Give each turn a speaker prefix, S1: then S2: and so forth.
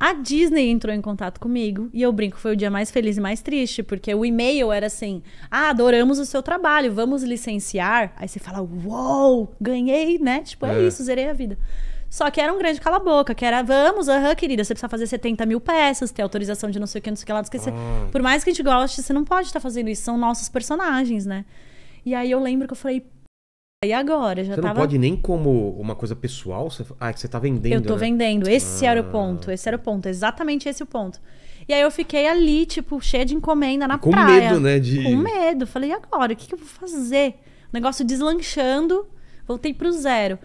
S1: A Disney entrou em contato comigo e eu brinco, foi o dia mais feliz e mais triste, porque o e-mail era assim: "Ah, adoramos o seu trabalho, vamos licenciar". Aí você fala: "Uou, ganhei, né? Tipo, é, é. isso, zerei a vida". Só que era um grande cala-boca, que era, vamos, aham, querida, você precisa fazer 70 mil peças, ter autorização de não sei o que, não sei o que lá, esquecer. Ah. Por mais que a gente goste, você não pode estar tá fazendo isso, são nossos personagens, né? E aí eu lembro que eu falei, e agora? Já você tava... não pode
S2: nem como uma coisa pessoal? Você... Ah, que você tá vendendo. Eu tô né?
S1: vendendo. Esse ah. era o ah. ponto. Esse era o ponto. Exatamente esse o ponto. E aí eu fiquei ali, tipo, cheia de encomenda na com praia. Com medo, né? De... Com medo. Falei, e agora? O que, que eu vou fazer? O negócio deslanchando. Voltei pro zero.